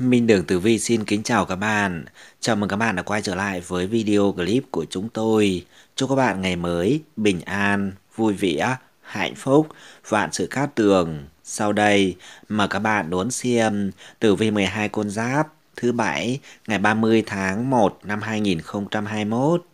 Minh Đường Tử Vi xin kính chào các bạn. Chào mừng các bạn đã quay trở lại với video clip của chúng tôi. Chúc các bạn ngày mới bình an, vui vẻ, hạnh phúc, vạn sự cát tường. Sau đây, mời các bạn đón xem Tử Vi 12 con giáp thứ bảy ngày 30 tháng 1 năm 2021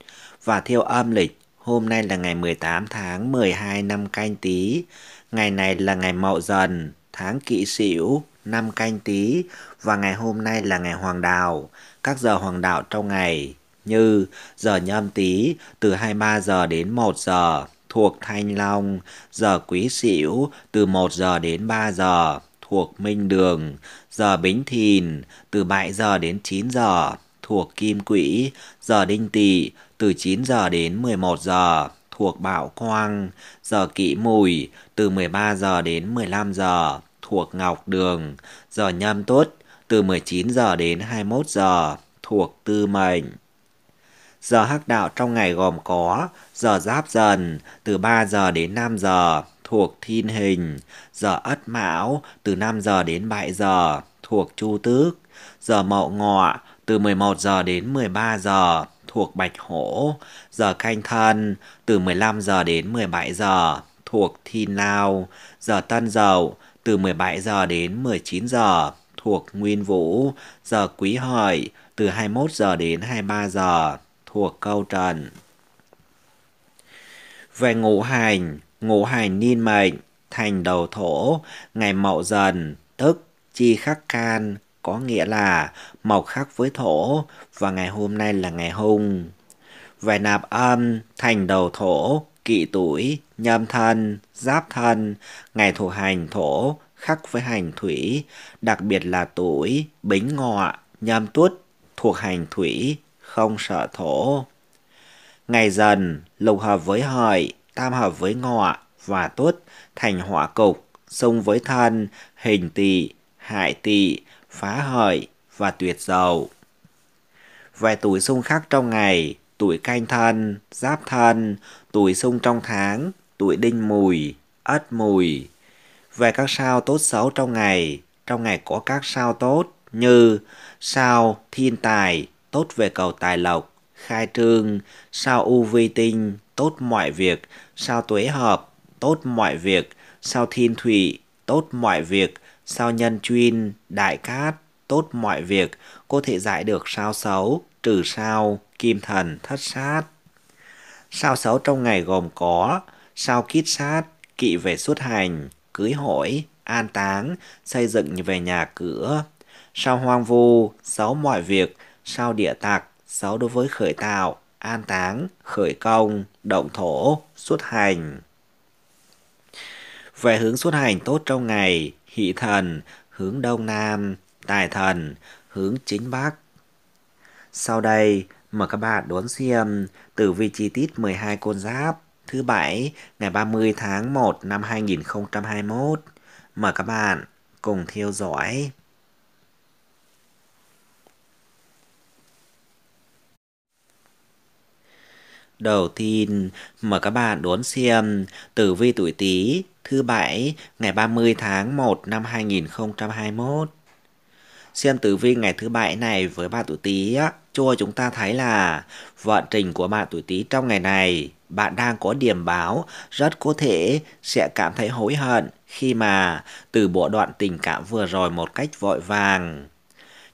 và theo âm lịch Hôm nay là ngày 18 tháng 12 năm canh Tý. Ngày này là ngày mậu dần, tháng kỵ sửu, năm canh Tý và ngày hôm nay là ngày hoàng đạo. Các giờ hoàng đạo trong ngày như giờ nhâm Tý từ 23 giờ đến 1 giờ thuộc Thanh Long, giờ Quý Sửu từ 1 giờ đến 3 giờ thuộc Minh Đường, giờ Bính Thìn từ 7 giờ đến 9 giờ thuộc Kim Quỹ, giờ Đinh Tỵ từ 9 giờ đến 11 giờ thuộc Bảo Quang, giờ Kỵ Mùi từ 13 giờ đến 15 giờ thuộc Ngọc Đường, giờ nhâm tốt từ 19 giờ đến 21 giờ thuộc Tư Mệnh. Giờ hắc đạo trong ngày gồm có giờ giáp dần từ 3 giờ đến 5 giờ thuộc thiên hình, giờ ất mão từ 5 giờ đến 7 giờ thuộc chu tước, giờ mậu ngọ từ 11 giờ đến 13 giờ thuộc bạch hổ, giờ canh thân từ 15 giờ đến 17 giờ thuộc thiên lao, giờ tân dậu từ 17 giờ đến 19 giờ thuộc Nguyên Vũ, giờ Quý Hợi từ 21 giờ đến 23 giờ thuộc Câu Trần. Về ngũ hành, ngũ hành niên mệnh, thành đầu thổ, ngày mậu dần, tức chi khắc can, có nghĩa là mộc khắc với thổ và ngày hôm nay là ngày hung. Về nạp âm, thành đầu thổ, kỵ tuổi, nhâm thân, giáp thân, ngày thuộc hành thổ, khắc với hành thủy, đặc biệt là tuổi, bính ngọ, nhâm tuất, thuộc hành thủy, không sợ thổ. Ngày dần, lục hợp với hợi, tam hợp với ngọ và tuất, thành hỏa cục, xung với thân, hình tỵ, hại tỵ, phá hợi và tuyệt dầu. Về tuổi xung khắc trong ngày, tuổi canh thân, giáp thân, tuổi xung trong tháng, tuổi đinh mùi, ất mùi. Về các sao tốt xấu trong ngày, trong ngày có các sao tốt như sao thiên tài, tốt về cầu tài lộc, khai trương, sao u vi tinh, tốt mọi việc, sao tuế hợp, tốt mọi việc, sao thiên thủy, tốt mọi việc, sao nhân chuyên, đại cát, tốt mọi việc, có thể giải được sao xấu, trừ sao, kim thần, thất sát. Sao xấu trong ngày gồm có sao kít sát, kỵ về xuất hành, cưới hỏi, an táng, xây dựng về nhà cửa. Sao hoang vu, xấu mọi việc, sao địa tạc, xấu đối với khởi tạo, an táng, khởi công, động thổ, xuất hành. Về hướng xuất hành tốt trong ngày, hỷ thần, hướng đông nam, tài thần, hướng chính bắc. Sau đây, Mời các bạn đón xem tử vi chi tiết 12 con giáp thứ bảy ngày 30 tháng 1 năm 2021. Mời các bạn cùng theo dõi. Đầu tiên, mời các bạn đón xem tử vi tuổi Tý thứ bảy ngày 30 tháng 1 năm 2021 xem tử vi ngày thứ bảy này với bạn tuổi Tý á, cho chúng ta thấy là vận trình của bạn tuổi Tý trong ngày này bạn đang có điểm báo rất có thể sẽ cảm thấy hối hận khi mà từ bộ đoạn tình cảm vừa rồi một cách vội vàng.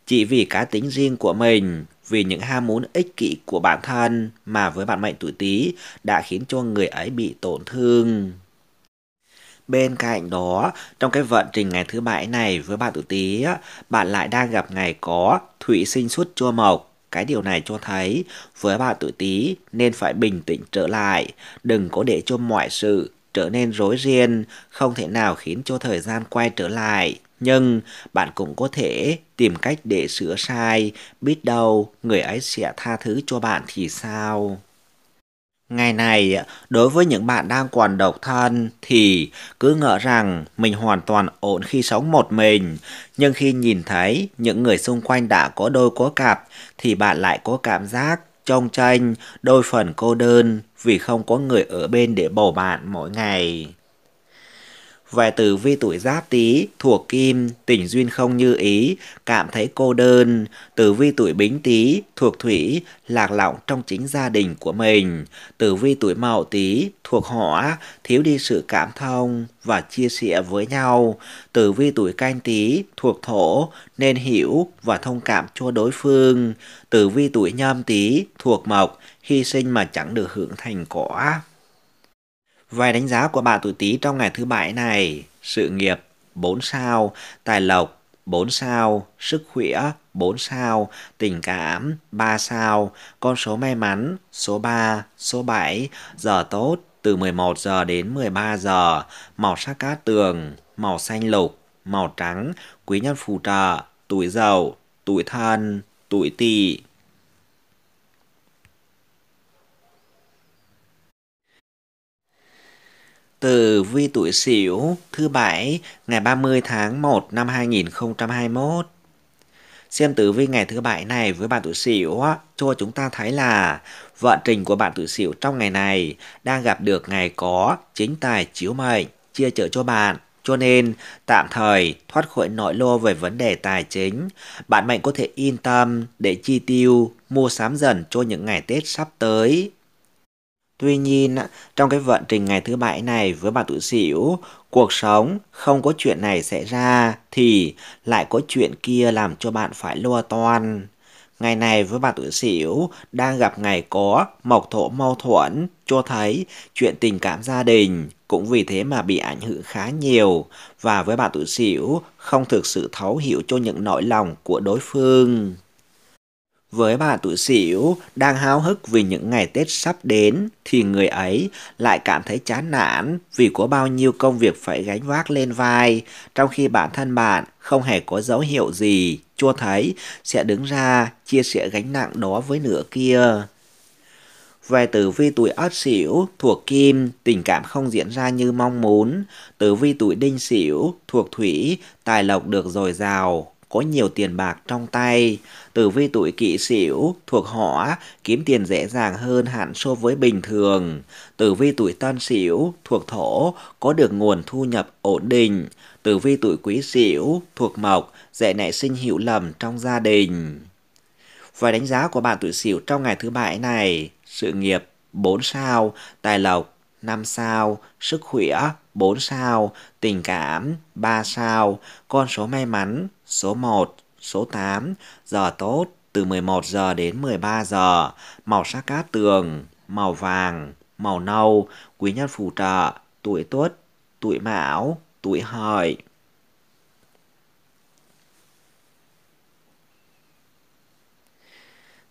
Chỉ vì cá tính riêng của mình, vì những ham muốn ích kỷ của bản thân mà với bạn mệnh tuổi Tý đã khiến cho người ấy bị tổn thương. Bên cạnh đó, trong cái vận trình ngày thứ bảy này với bạn tuổi tí, bạn lại đang gặp ngày có thủy sinh xuất chua mộc. Cái điều này cho thấy với bạn tuổi tí nên phải bình tĩnh trở lại, đừng có để cho mọi sự trở nên rối ren, không thể nào khiến cho thời gian quay trở lại. Nhưng bạn cũng có thể tìm cách để sửa sai, biết đâu người ấy sẽ tha thứ cho bạn thì sao. Ngày này, đối với những bạn đang còn độc thân thì cứ ngỡ rằng mình hoàn toàn ổn khi sống một mình. Nhưng khi nhìn thấy những người xung quanh đã có đôi có cặp thì bạn lại có cảm giác trong tranh đôi phần cô đơn vì không có người ở bên để bầu bạn mỗi ngày về từ vi tuổi giáp tý thuộc kim tình duyên không như ý cảm thấy cô đơn Từ vi tuổi bính tý thuộc thủy lạc lõng trong chính gia đình của mình Từ vi tuổi mậu tý thuộc hỏa thiếu đi sự cảm thông và chia sẻ với nhau Từ vi tuổi canh tý thuộc thổ nên hiểu và thông cảm cho đối phương Từ vi tuổi nhâm tý thuộc mộc hy sinh mà chẳng được hưởng thành quả Vài đánh giá của bạn tuổi Tý trong ngày thứ bảy này, sự nghiệp 4 sao, tài lộc 4 sao, sức khỏe 4 sao, tình cảm 3 sao, con số may mắn số 3, số 7, giờ tốt từ 11 giờ đến 13 giờ, màu sắc cát tường, màu xanh lục, màu trắng, quý nhân phù trợ, tuổi dậu, tuổi thân, tuổi tỵ. Từ vi tuổi Sửu thứ bảy ngày 30 tháng 1 năm 2021. Xem tử vi ngày thứ bảy này với bạn tuổi Sửu cho chúng ta thấy là vận trình của bạn tuổi Sửu trong ngày này đang gặp được ngày có chính tài chiếu mệnh chia trợ cho bạn cho nên tạm thời thoát khỏi nội lô về vấn đề tài chính, bạn mạnh có thể yên tâm để chi tiêu, mua sắm dần cho những ngày Tết sắp tới. Tuy nhiên, trong cái vận trình ngày thứ bảy này với bà tuổi sửu, cuộc sống không có chuyện này xảy ra thì lại có chuyện kia làm cho bạn phải lo toan. Ngày này với bà tuổi sửu đang gặp ngày có mộc thổ mâu thuẫn cho thấy chuyện tình cảm gia đình cũng vì thế mà bị ảnh hưởng khá nhiều và với bà tuổi sửu không thực sự thấu hiểu cho những nỗi lòng của đối phương. Với bà tuổi sửu đang háo hức vì những ngày Tết sắp đến thì người ấy lại cảm thấy chán nản vì có bao nhiêu công việc phải gánh vác lên vai trong khi bản thân bạn không hề có dấu hiệu gì cho thấy sẽ đứng ra chia sẻ gánh nặng đó với nửa kia. Về tử vi tuổi Ất Sửu thuộc Kim, tình cảm không diễn ra như mong muốn. Tử vi tuổi Đinh Sửu thuộc Thủy, tài lộc được dồi dào, có nhiều tiền bạc trong tay. Tử vi tuổi kỵ sửu thuộc họ kiếm tiền dễ dàng hơn hẳn so với bình thường. Tử vi tuổi tân sửu thuộc thổ có được nguồn thu nhập ổn định. Tử vi tuổi quý sửu thuộc mộc dễ nảy sinh hiểu lầm trong gia đình. Và đánh giá của bạn tuổi sửu trong ngày thứ bảy này, sự nghiệp 4 sao, tài lộc 5 sao, sức khỏe 4 sao, tình cảm 3 sao, con số may mắn số 1, số 8, giờ tốt từ 11 giờ đến 13 giờ, màu sắc cát tường, màu vàng, màu nâu, quý nhân phù trợ, tuổi tuất, tuổi mão, tuổi hợi.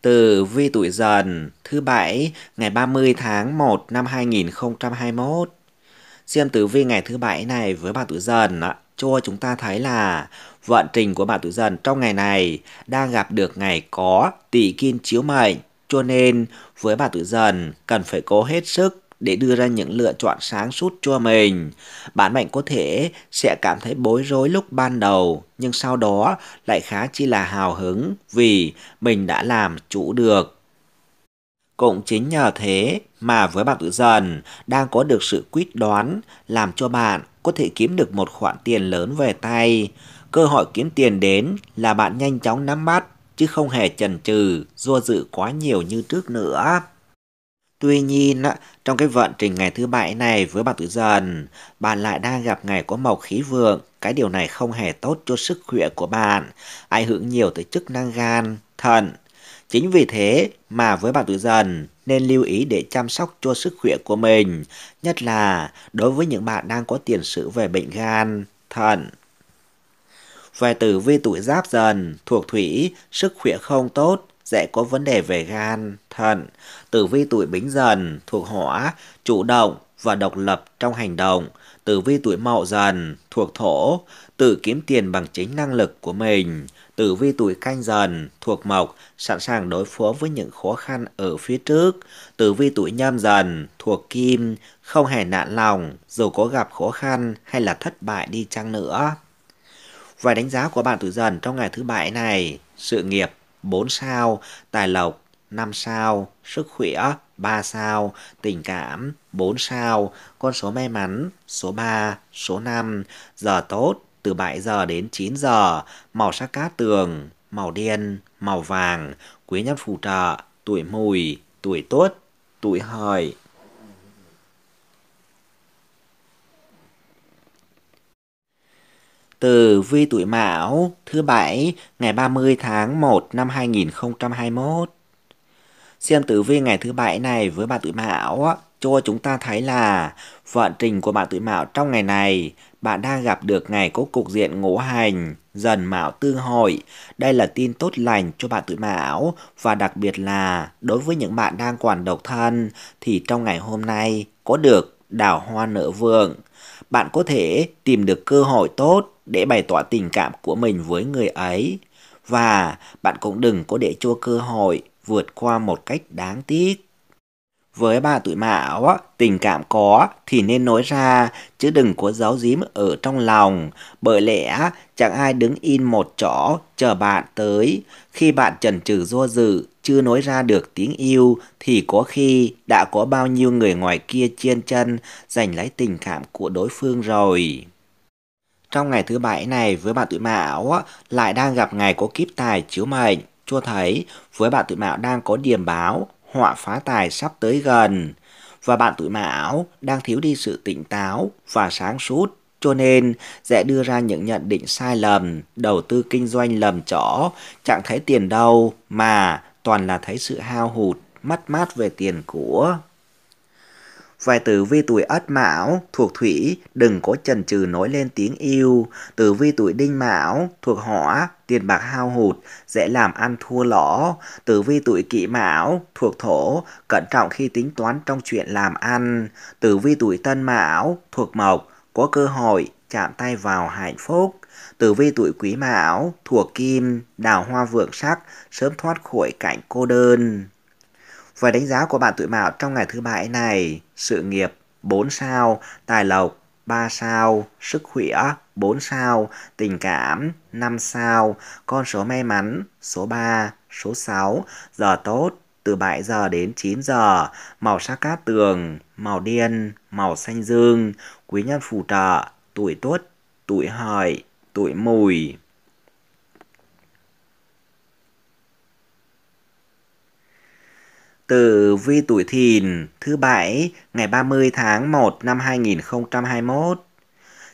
Từ vi tuổi dần thứ bảy ngày 30 tháng 1 năm 2021 xem tử vi ngày thứ bảy này với bạn tuổi dần cho chúng ta thấy là vận trình của bạn tuổi dần trong ngày này đang gặp được ngày có tỷ kim chiếu mệnh cho nên với bạn tuổi dần cần phải cố hết sức để đưa ra những lựa chọn sáng suốt cho mình. Bạn mệnh có thể sẽ cảm thấy bối rối lúc ban đầu, nhưng sau đó lại khá chi là hào hứng vì mình đã làm chủ được. Cũng chính nhờ thế mà với bạn tự dần đang có được sự quyết đoán làm cho bạn có thể kiếm được một khoản tiền lớn về tay. Cơ hội kiếm tiền đến là bạn nhanh chóng nắm bắt chứ không hề chần chừ, do dự quá nhiều như trước nữa. Tuy nhiên, trong cái vận trình ngày thứ bảy này với bạn tự dần, bạn lại đang gặp ngày có màu khí vượng. Cái điều này không hề tốt cho sức khỏe của bạn, ảnh hưởng nhiều tới chức năng gan, thận Chính vì thế mà với bạn tuổi dần nên lưu ý để chăm sóc cho sức khỏe của mình, nhất là đối với những bạn đang có tiền sử về bệnh gan, thận. Về tử vi tuổi giáp dần, thuộc thủy, sức khỏe không tốt, dễ có vấn đề về gan, thận. Tử vi tuổi bính dần, thuộc hỏa, chủ động và độc lập trong hành động. Tử vi tuổi mậu dần, thuộc thổ, tự kiếm tiền bằng chính năng lực của mình tử vi tuổi canh dần thuộc mộc sẵn sàng đối phó với những khó khăn ở phía trước tử vi tuổi nhâm dần thuộc kim không hề nạn lòng dù có gặp khó khăn hay là thất bại đi chăng nữa vài đánh giá của bạn tuổi dần trong ngày thứ bảy này sự nghiệp 4 sao tài lộc 5 sao sức khỏe 3 sao, tình cảm 4 sao, con số may mắn số 3, số 5, giờ tốt từ 7 giờ đến 9 giờ, màu sắc cát tường, màu đen, màu vàng, quý nhân phù trợ, tuổi mùi, tuổi tốt, tuổi hợi. Từ vi tuổi Mão, thứ Bảy, ngày 30 tháng 1 năm 2021. Xem tử vi ngày thứ Bảy này với bạn tuổi Mão cho chúng ta thấy là vận trình của bạn tuổi Mão trong ngày này bạn đang gặp được ngày có cục diện ngũ hành, dần mạo tương hội. Đây là tin tốt lành cho bạn tuổi mão và đặc biệt là đối với những bạn đang còn độc thân thì trong ngày hôm nay có được đào hoa nở vượng. Bạn có thể tìm được cơ hội tốt để bày tỏ tình cảm của mình với người ấy và bạn cũng đừng có để cho cơ hội vượt qua một cách đáng tiếc. Với bà tuổi mão, tình cảm có thì nên nói ra, chứ đừng có giấu giếm ở trong lòng. Bởi lẽ chẳng ai đứng in một chỗ chờ bạn tới. Khi bạn chần chừ do dự, chưa nói ra được tiếng yêu, thì có khi đã có bao nhiêu người ngoài kia chiên chân giành lấy tình cảm của đối phương rồi trong ngày thứ bảy này với bạn tuổi mão lại đang gặp ngày có kiếp tài chiếu mệnh cho thấy với bạn tuổi mão đang có điểm báo họa phá tài sắp tới gần và bạn tuổi mão đang thiếu đi sự tỉnh táo và sáng suốt cho nên dễ đưa ra những nhận định sai lầm, đầu tư kinh doanh lầm chỏ, chẳng thấy tiền đâu mà toàn là thấy sự hao hụt, mất mát về tiền của. Vài tử vi tuổi ất mão thuộc thủy đừng có chần chừ nói lên tiếng yêu. Tử vi tuổi đinh mão thuộc hỏa tiền bạc hao hụt dễ làm ăn thua lỗ. Tử vi tuổi kỷ mão thuộc thổ cẩn trọng khi tính toán trong chuyện làm ăn. Tử vi tuổi tân mão thuộc mộc có cơ hội chạm tay vào hạnh phúc. Tử vi tuổi quý mão thuộc kim đào hoa vượng sắc sớm thoát khỏi cảnh cô đơn về đánh giá của bạn tuổi mạo trong ngày thứ bảy này, sự nghiệp 4 sao, tài lộc 3 sao, sức khỏe 4 sao, tình cảm 5 sao, con số may mắn số 3, số 6, giờ tốt từ 7 giờ đến 9 giờ, màu sắc cát tường, màu điên, màu xanh dương, quý nhân phù trợ, tuổi tuất, tuổi hợi, tuổi mùi. Tử vi tuổi thìn thứ bảy ngày 30 tháng 1 năm 2021.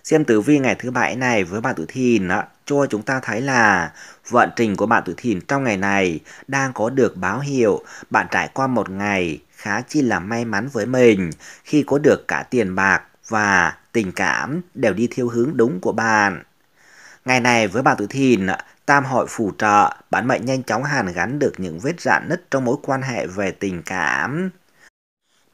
Xem tử vi ngày thứ bảy này với bạn tuổi thìn đó, cho chúng ta thấy là vận trình của bạn tuổi thìn trong ngày này đang có được báo hiệu bạn trải qua một ngày khá chi là may mắn với mình khi có được cả tiền bạc và tình cảm đều đi theo hướng đúng của bạn. Ngày này với bạn tuổi thìn Tam hội phù trợ, bản mệnh nhanh chóng hàn gắn được những vết rạn nứt trong mối quan hệ về tình cảm.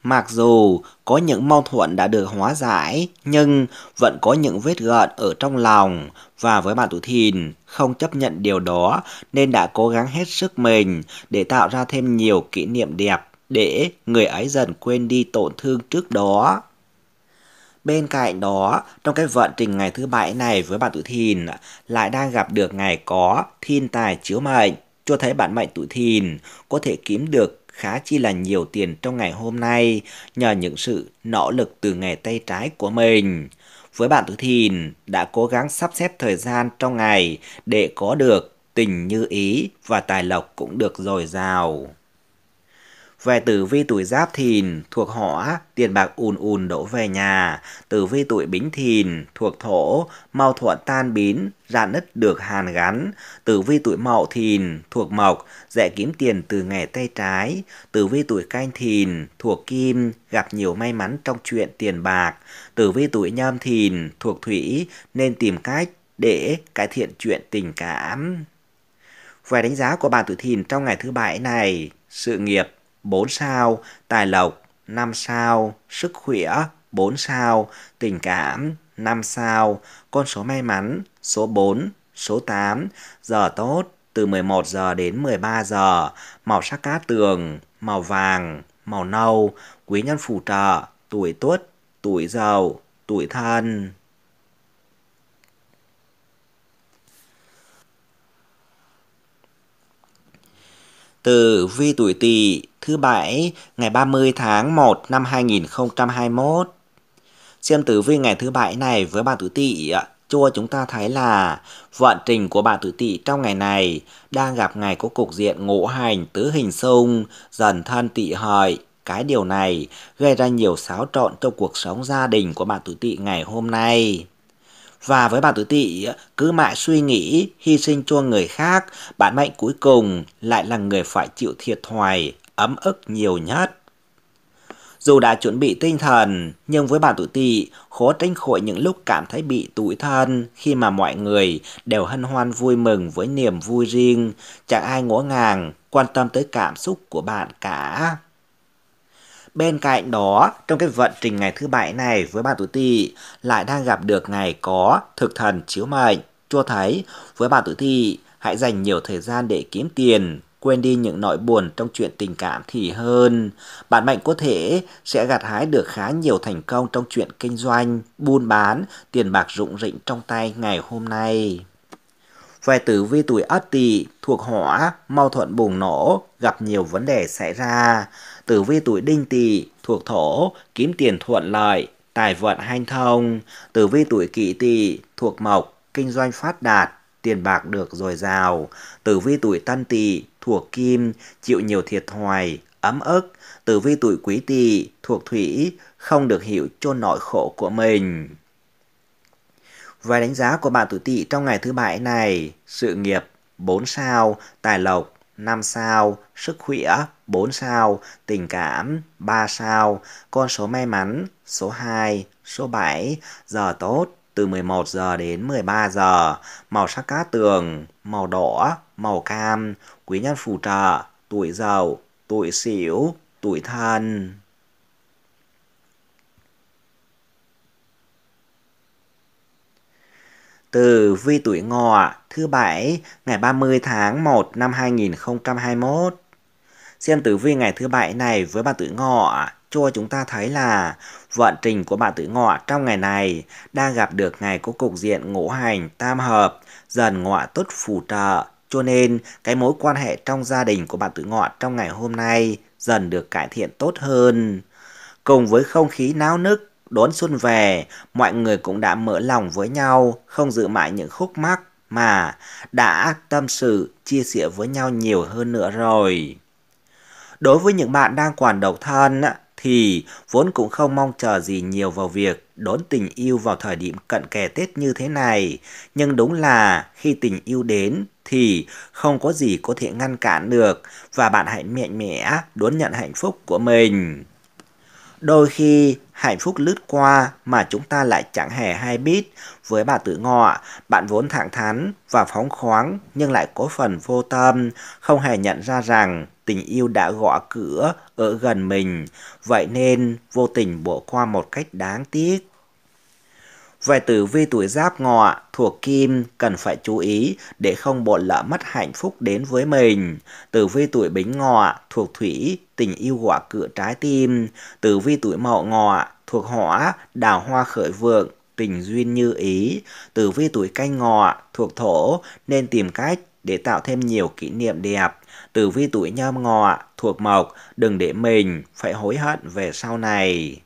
Mặc dù có những mâu thuẫn đã được hóa giải, nhưng vẫn có những vết gợn ở trong lòng và với bạn tuổi thìn không chấp nhận điều đó nên đã cố gắng hết sức mình để tạo ra thêm nhiều kỷ niệm đẹp để người ấy dần quên đi tổn thương trước đó. Bên cạnh đó, trong cái vận trình ngày thứ bảy này với bạn tuổi thìn lại đang gặp được ngày có thiên tài chiếu mệnh, cho thấy bạn mệnh tuổi thìn có thể kiếm được khá chi là nhiều tiền trong ngày hôm nay nhờ những sự nỗ lực từ nghề tay trái của mình. Với bạn tuổi thìn đã cố gắng sắp xếp thời gian trong ngày để có được tình như ý và tài lộc cũng được dồi dào. Về tử vi tuổi giáp thìn thuộc hỏa, tiền bạc ùn ùn đổ về nhà. Tử vi tuổi bính thìn thuộc thổ, mau thuận tan biến, rạn nứt được hàn gắn. Tử vi tuổi mậu thìn thuộc mộc, dễ kiếm tiền từ nghề tay trái. Tử vi tuổi canh thìn thuộc kim, gặp nhiều may mắn trong chuyện tiền bạc. Tử vi tuổi nhâm thìn thuộc thủy, nên tìm cách để cải thiện chuyện tình cảm. Về đánh giá của bạn tuổi thìn trong ngày thứ bảy này, sự nghiệp 4 sao, tài lộc 5 sao, sức khỏe 4 sao, tình cảm 5 sao, con số may mắn số 4, số 8, giờ tốt từ 11 giờ đến 13 giờ, màu sắc cát tường, màu vàng, màu nâu, quý nhân phù trợ, tuổi tuất, tuổi dậu, tuổi thân. Từ vi tuổi tỵ thứ Bảy, ngày 30 tháng 1 năm 2021. Xem tử vi ngày thứ Bảy này với bạn Tử Tỵ chua chúng ta thấy là vận trình của bạn Tử Tỵ trong ngày này đang gặp ngày có cục diện ngũ hành tứ hình xung, dần thân tỵ hợi. Cái điều này gây ra nhiều xáo trộn trong cuộc sống gia đình của bạn Tử Tỵ ngày hôm nay. Và với bạn Tử Tỵ, cứ mãi suy nghĩ, hy sinh cho người khác, bạn mệnh cuối cùng lại là người phải chịu thiệt thòi, ấm ức nhiều nhất. Dù đã chuẩn bị tinh thần, nhưng với bản tuổi tỵ khó tránh khỏi những lúc cảm thấy bị tủi thân khi mà mọi người đều hân hoan vui mừng với niềm vui riêng, chẳng ai ngó ngàng, quan tâm tới cảm xúc của bạn cả. Bên cạnh đó, trong cái vận trình ngày thứ bảy này với bạn tuổi tỵ lại đang gặp được ngày có thực thần chiếu mệnh, cho thấy với bạn tuổi tỵ hãy dành nhiều thời gian để kiếm tiền, quên đi những nỗi buồn trong chuyện tình cảm thì hơn. Bạn mệnh có thể sẽ gặt hái được khá nhiều thành công trong chuyện kinh doanh, buôn bán, tiền bạc rụng rịnh trong tay ngày hôm nay. Về tử vi tuổi Ất Tỵ thuộc hỏa, mâu thuẫn bùng nổ, gặp nhiều vấn đề xảy ra. Tử vi tuổi Đinh Tỵ thuộc thổ, kiếm tiền thuận lợi, tài vận hanh thông. Tử vi tuổi Kỷ Tỵ thuộc mộc, kinh doanh phát đạt, tiền bạc được dồi dào tử vi tuổi Tân Tỵ thuộc Kim chịu nhiều thiệt thòi, ấm ức, tử vi tuổi Quý Tỵ thuộc Thủy không được hiểu cho nỗi khổ của mình. Vài đánh giá của bạn tuổi Tỵ trong ngày thứ bảy này, sự nghiệp 4 sao, tài lộc 5 sao, sức khỏe 4 sao, tình cảm 3 sao, con số may mắn số 2, số 7, giờ tốt từ 11 giờ đến 13 giờ, màu sắc cát tường, màu đỏ, màu cam, quý nhân phù trợ, tuổi giàu, tuổi xỉu, tuổi thân. Từ vi tuổi ngọ thứ bảy ngày 30 tháng 1 năm 2021. Xem tử vi ngày thứ bảy này với bạn tuổi ngọ cho chúng ta thấy là vận trình của bạn tử ngọ trong ngày này đang gặp được ngày có cục diện ngũ hành tam hợp, dần ngọ tốt phù trợ. Cho nên, cái mối quan hệ trong gia đình của bạn tử ngọ trong ngày hôm nay dần được cải thiện tốt hơn. Cùng với không khí náo nức, đón xuân về, mọi người cũng đã mở lòng với nhau, không giữ mãi những khúc mắc mà đã tâm sự, chia sẻ với nhau nhiều hơn nữa rồi. Đối với những bạn đang còn độc thân, thì vốn cũng không mong chờ gì nhiều vào việc đón tình yêu vào thời điểm cận kề Tết như thế này. Nhưng đúng là khi tình yêu đến thì không có gì có thể ngăn cản được và bạn hãy mạnh mẽ đón nhận hạnh phúc của mình. Đôi khi hạnh phúc lướt qua mà chúng ta lại chẳng hề hay biết. Với bà tử ngọ, bạn vốn thẳng thắn và phóng khoáng nhưng lại có phần vô tâm, không hề nhận ra rằng tình yêu đã gõ cửa ở gần mình, vậy nên vô tình bỏ qua một cách đáng tiếc. Về tử vi tuổi giáp ngọ, thuộc kim, cần phải chú ý để không bỏ lỡ mất hạnh phúc đến với mình. Tử vi tuổi bính ngọ, thuộc thủy, tình yêu gõ cửa trái tim. Tử vi tuổi mậu ngọ, thuộc hỏa, đào hoa khởi vượng, tình duyên như ý. Tử vi tuổi canh ngọ, thuộc thổ, nên tìm cách để tạo thêm nhiều kỷ niệm đẹp. Từ vi tuổi nhâm ngọ, thuộc mộc, đừng để mình phải hối hận về sau này.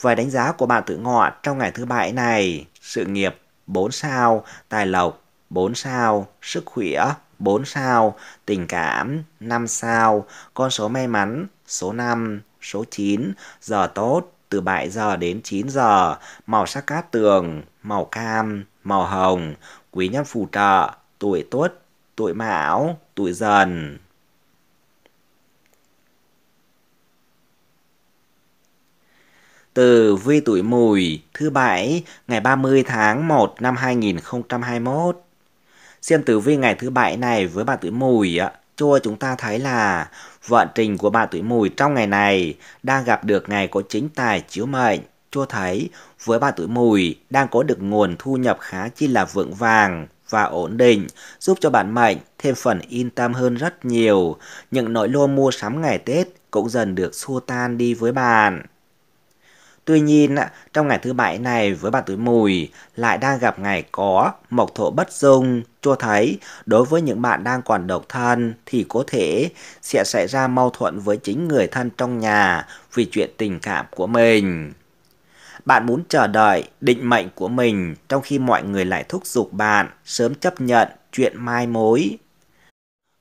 Vài đánh giá của bạn tử ngọ trong ngày thứ bảy này, sự nghiệp 4 sao, tài lộc 4 sao, sức khỏe 4 sao, tình cảm 5 sao, con số may mắn số 5, số 9, giờ tốt từ 7 giờ đến 9 giờ, màu sắc cát tường, màu cam, màu hồng, quý nhân phù trợ, tuổi tuất, tuổi mão, tuổi dần. Từ vi tuổi mùi thứ bảy ngày 30 tháng 1 năm 2021. Xem tử vi ngày thứ bảy này với bà tuổi mùi ạ, cho chúng ta thấy là vận trình của bà tuổi mùi trong ngày này đang gặp được ngày có chính tài chiếu mệnh cho thấy với bà tuổi mùi đang có được nguồn thu nhập khá chi là vượng vàng và ổn định, giúp cho bạn Mạnh thêm phần yên tâm hơn rất nhiều. Những nỗi lo mua sắm ngày Tết cũng dần được xua tan đi với bạn. Tuy nhiên, trong ngày thứ bảy này với bạn tuổi mùi lại đang gặp ngày có mộc thổ bất dung, cho thấy đối với những bạn đang còn độc thân thì có thể sẽ xảy ra mâu thuẫn với chính người thân trong nhà vì chuyện tình cảm của mình. Bạn muốn chờ đợi định mệnh của mình trong khi mọi người lại thúc giục bạn sớm chấp nhận chuyện mai mối.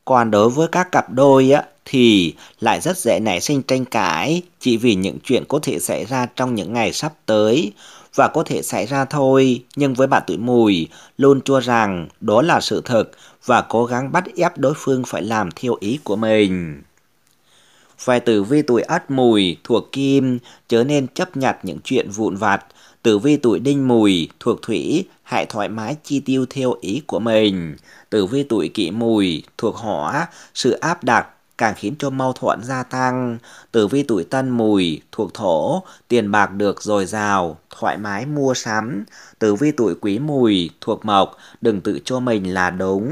Còn đối với các cặp đôi á, thì lại rất dễ nảy sinh tranh cãi chỉ vì những chuyện có thể xảy ra trong những ngày sắp tới và có thể xảy ra thôi nhưng với bạn tuổi mùi luôn cho rằng đó là sự thật và cố gắng bắt ép đối phương phải làm theo ý của mình về tử vi tuổi ất mùi thuộc kim, chớ nên chấp nhặt những chuyện vụn vặt. Tử vi tuổi đinh mùi thuộc thủy, hãy thoải mái chi tiêu theo ý của mình. Tử vi tuổi kỷ mùi thuộc hỏa, sự áp đặt càng khiến cho mâu thuẫn gia tăng. Tử vi tuổi tân mùi thuộc thổ, tiền bạc được dồi dào, thoải mái mua sắm. Tử vi tuổi quý mùi thuộc mộc, đừng tự cho mình là đúng.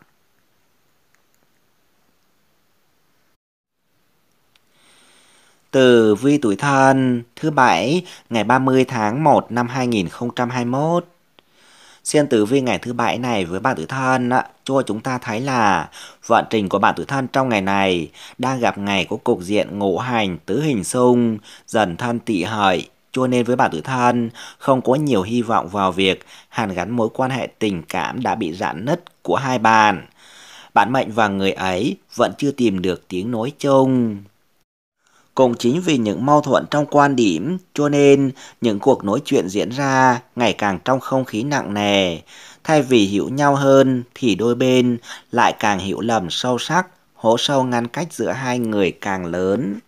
từ vi tuổi thân thứ bảy ngày 30 tháng 1 năm 2021. Xem tử vi ngày thứ bảy này với bạn tử thân cho chúng ta thấy là vận trình của bạn tử thân trong ngày này đang gặp ngày có cục diện ngũ hành tứ hình xung, dần thân tỵ hợi, cho nên với bạn tử thân không có nhiều hy vọng vào việc hàn gắn mối quan hệ tình cảm đã bị rạn nứt của hai bạn. Bạn mệnh và người ấy vẫn chưa tìm được tiếng nói chung. Cũng chính vì những mâu thuẫn trong quan điểm, cho nên những cuộc nói chuyện diễn ra ngày càng trong không khí nặng nề. Thay vì hiểu nhau hơn thì đôi bên lại càng hiểu lầm sâu sắc, hố sâu ngăn cách giữa hai người càng lớn.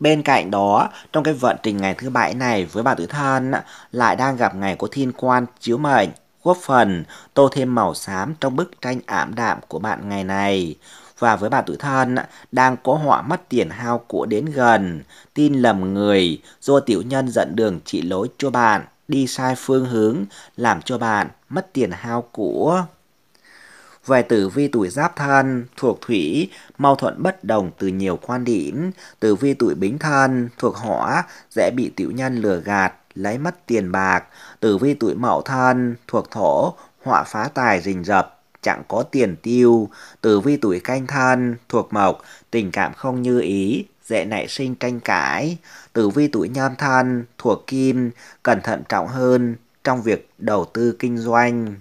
Bên cạnh đó, trong cái vận trình ngày thứ bảy này với bà tử thân lại đang gặp ngày của thiên quan chiếu mệnh, góp phần tô thêm màu xám trong bức tranh ảm đạm của bạn ngày này và với bà tuổi thân đang có họa mất tiền hao của đến gần, tin lầm người do tiểu nhân dẫn đường chỉ lối cho bạn, đi sai phương hướng làm cho bạn mất tiền hao của. Về tử vi tuổi giáp thân, thuộc thủy, mâu thuẫn bất đồng từ nhiều quan điểm. Tử vi tuổi bính thân, thuộc hỏa, dễ bị tiểu nhân lừa gạt, lấy mất tiền bạc. Tử vi tuổi mậu thân, thuộc thổ, họa phá tài rình rập, chẳng có tiền tiêu, từ vi tuổi canh thân, thuộc mộc, tình cảm không như ý, dễ nảy sinh tranh cãi. từ vi tuổi nhâm thân, thuộc kim, cẩn thận trọng hơn trong việc đầu tư kinh doanh.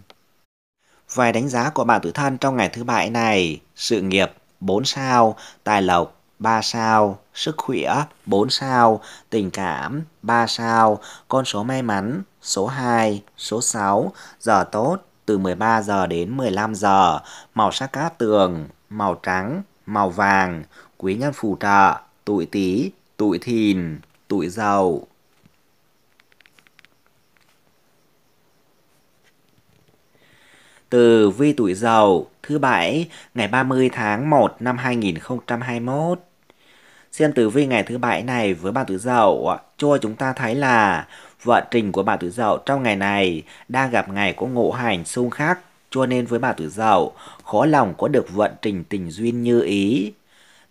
Vài đánh giá của bạn tuổi thân trong ngày thứ bảy này, sự nghiệp 4 sao, tài lộc 3 sao, sức khỏe 4 sao, tình cảm 3 sao, con số may mắn số 2, số 6, giờ tốt từ 13 giờ đến 15 giờ, màu sắc cát tường, màu trắng, màu vàng, quý nhân phù trợ, tuổi tý, tuổi thìn, tuổi dậu. Từ vi tuổi dậu thứ bảy ngày 30 tháng 1 năm 2021. Xem tử vi ngày thứ bảy này với bạn tuổi dậu cho chúng ta thấy là vận trình của bà Tử Dậu trong ngày này đang gặp ngày có ngộ hành xung khắc, cho nên với bà Tử Dậu, khó lòng có được vận trình tình duyên như ý.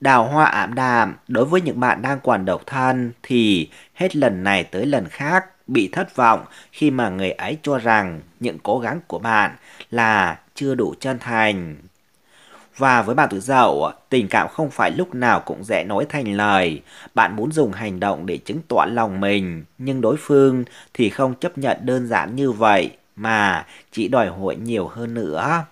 Đào hoa ảm đạm, đối với những bạn đang còn độc thân thì hết lần này tới lần khác bị thất vọng khi mà người ấy cho rằng những cố gắng của bạn là chưa đủ chân thành. Và với bạn tuổi dậu, tình cảm không phải lúc nào cũng dễ nói thành lời. Bạn muốn dùng hành động để chứng tỏ lòng mình, nhưng đối phương thì không chấp nhận đơn giản như vậy mà chỉ đòi hỏi nhiều hơn nữa.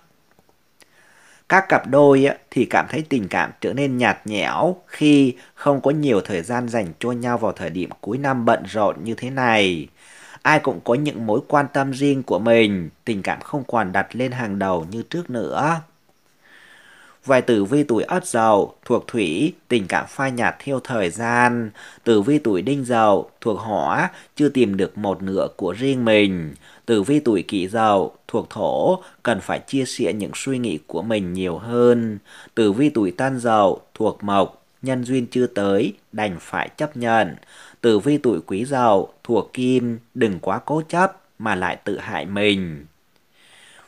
Các cặp đôi thì cảm thấy tình cảm trở nên nhạt nhẽo khi không có nhiều thời gian dành cho nhau vào thời điểm cuối năm bận rộn như thế này. Ai cũng có những mối quan tâm riêng của mình, tình cảm không còn đặt lên hàng đầu như trước nữa. Vài tử vi tuổi ất dậu thuộc thủy, tình cảm phai nhạt theo thời gian. Tử vi tuổi đinh dậu thuộc hỏa, chưa tìm được một nửa của riêng mình. Tử vi tuổi kỷ dậu thuộc thổ, cần phải chia sẻ những suy nghĩ của mình nhiều hơn. Tử vi tuổi tan dậu thuộc mộc, nhân duyên chưa tới, đành phải chấp nhận. Tử vi tuổi quý dậu thuộc kim, đừng quá cố chấp mà lại tự hại mình.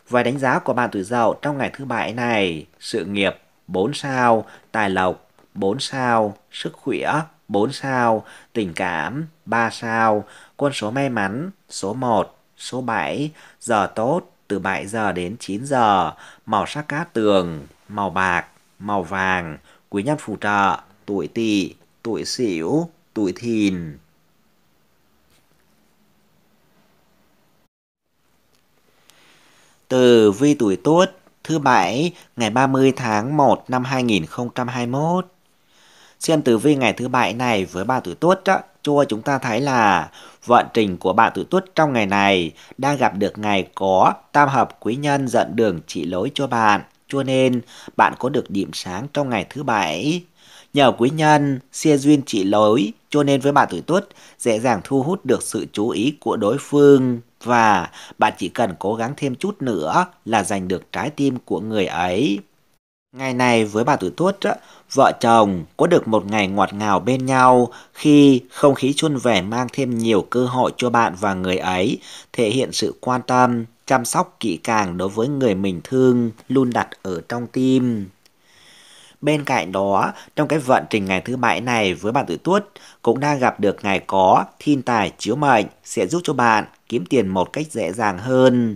Vài đánh giá của bạn tuổi dậu trong ngày thứ bảy này, sự nghiệp 4 sao, tài lộc 4 sao, sức khỏe 4 sao, tình cảm 3 sao, con số may mắn số 1, số 7, giờ tốt từ 7 giờ đến 9 giờ, màu sắc cát tường, màu bạc, màu vàng, quý nhân phù trợ, tuổi tỵ, tuổi sửu, tuổi thìn. Từ vi tuổi Tuất thứ bảy ngày 30 tháng 1 năm 2021. Xem tử vi ngày thứ bảy này với bạn tuổi Tuất đó, cho chúng ta thấy là vận trình của bạn tuổi Tuất trong ngày này đang gặp được ngày có tam hợp quý nhân dẫn đường chỉ lối cho bạn. Cho nên bạn có được điểm sáng trong ngày thứ bảy. Nhờ quý nhân, xe duyên trị lối, cho nên với bạn tuổi tuất dễ dàng thu hút được sự chú ý của đối phương và bạn chỉ cần cố gắng thêm chút nữa là giành được trái tim của người ấy. Ngày này với bà tuổi tuất, vợ chồng có được một ngày ngọt ngào bên nhau khi không khí chuôn vẻ mang thêm nhiều cơ hội cho bạn và người ấy, thể hiện sự quan tâm, chăm sóc kỹ càng đối với người mình thương luôn đặt ở trong tim. Bên cạnh đó, trong cái vận trình ngày thứ bảy này với bạn tuổi tuất cũng đang gặp được ngày có thiên tài chiếu mệnh sẽ giúp cho bạn kiếm tiền một cách dễ dàng hơn.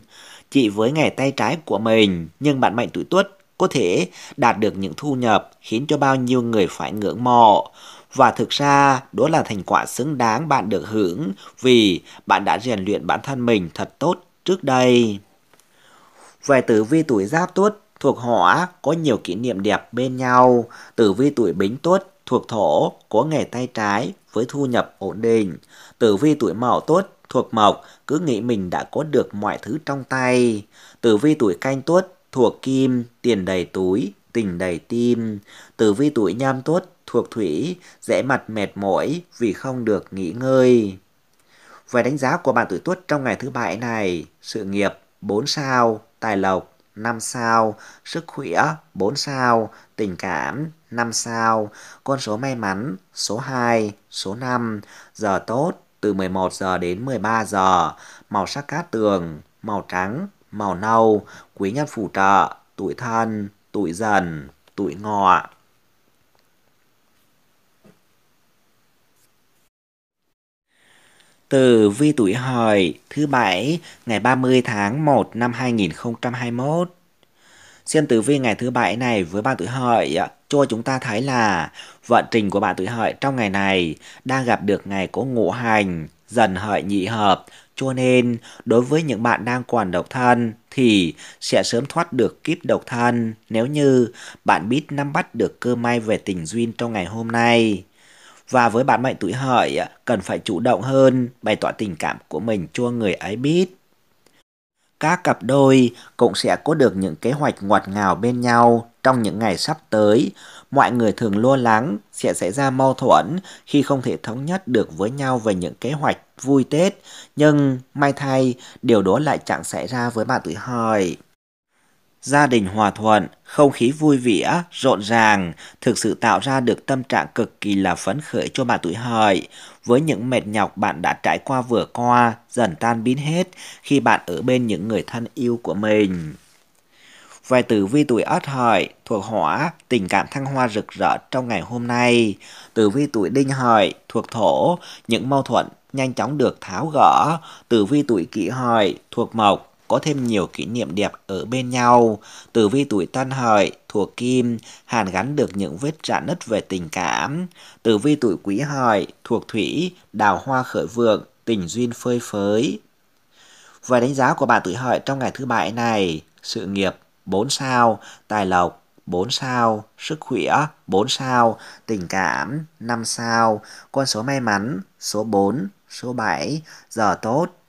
Chỉ với ngày tay trái của mình, nhưng bạn mệnh tuổi tuất có thể đạt được những thu nhập khiến cho bao nhiêu người phải ngưỡng mộ. Và thực ra, đó là thành quả xứng đáng bạn được hưởng vì bạn đã rèn luyện bản thân mình thật tốt trước đây. Về tử vi tuổi giáp tuất Thuộc hỏa có nhiều kỷ niệm đẹp bên nhau, tử vi tuổi bính tốt, thuộc thổ có nghề tay trái với thu nhập ổn định. Tử vi tuổi mão tốt, thuộc mộc cứ nghĩ mình đã có được mọi thứ trong tay. Tử vi tuổi canh tốt, thuộc kim, tiền đầy túi, tình đầy tim. Tử vi tuổi nhâm tốt, thuộc thủy, dễ mặt mệt mỏi vì không được nghỉ ngơi. Về đánh giá của bạn tuổi tuất trong ngày thứ bảy này, sự nghiệp 4 sao, tài lộc 5 sao, sức khỏe 4 sao, tình cảm 5 sao, con số may mắn số 2, số 5, giờ tốt từ 11 giờ đến 13 giờ, màu sắc cát tường, màu trắng, màu nâu, quý nhân phù trợ, tuổi thân, tuổi dần, tuổi ngọ. Từ vi tuổi hợi thứ bảy ngày 30 tháng 1 năm 2021. Xem tử vi ngày thứ bảy này với bạn tuổi hợi cho chúng ta thấy là vận trình của bạn tuổi hợi trong ngày này đang gặp được ngày có ngũ hành dần hợi nhị hợp cho nên đối với những bạn đang còn độc thân thì sẽ sớm thoát được kiếp độc thân nếu như bạn biết nắm bắt được cơ may về tình duyên trong ngày hôm nay và với bạn mệnh tuổi hợi, cần phải chủ động hơn, bày tỏ tình cảm của mình cho người ấy biết. Các cặp đôi cũng sẽ có được những kế hoạch ngọt ngào bên nhau trong những ngày sắp tới. Mọi người thường lo lắng sẽ xảy ra mâu thuẫn khi không thể thống nhất được với nhau về những kế hoạch vui Tết. Nhưng may thay, điều đó lại chẳng xảy ra với bạn tuổi hợi gia đình hòa thuận, không khí vui vẻ, rộn ràng, thực sự tạo ra được tâm trạng cực kỳ là phấn khởi cho bạn tuổi hợi. Với những mệt nhọc bạn đã trải qua vừa qua, dần tan biến hết khi bạn ở bên những người thân yêu của mình. Về tử vi tuổi Ất Hợi thuộc Hỏa, tình cảm thăng hoa rực rỡ trong ngày hôm nay. Tử vi tuổi Đinh Hợi thuộc Thổ, những mâu thuẫn nhanh chóng được tháo gỡ. Tử vi tuổi Kỷ Hợi thuộc Mộc, có thêm nhiều kỷ niệm đẹp ở bên nhau. Tử vi tuổi tân hợi, thuộc kim, hàn gắn được những vết rạn nứt về tình cảm. Tử vi tuổi quý hợi, thuộc thủy, đào hoa khởi vượng, tình duyên phơi phới. Và đánh giá của bạn tuổi hợi trong ngày thứ bảy này, sự nghiệp 4 sao, tài lộc 4 sao, sức khỏe 4 sao, tình cảm 5 sao, con số may mắn số 4, số 7, giờ tốt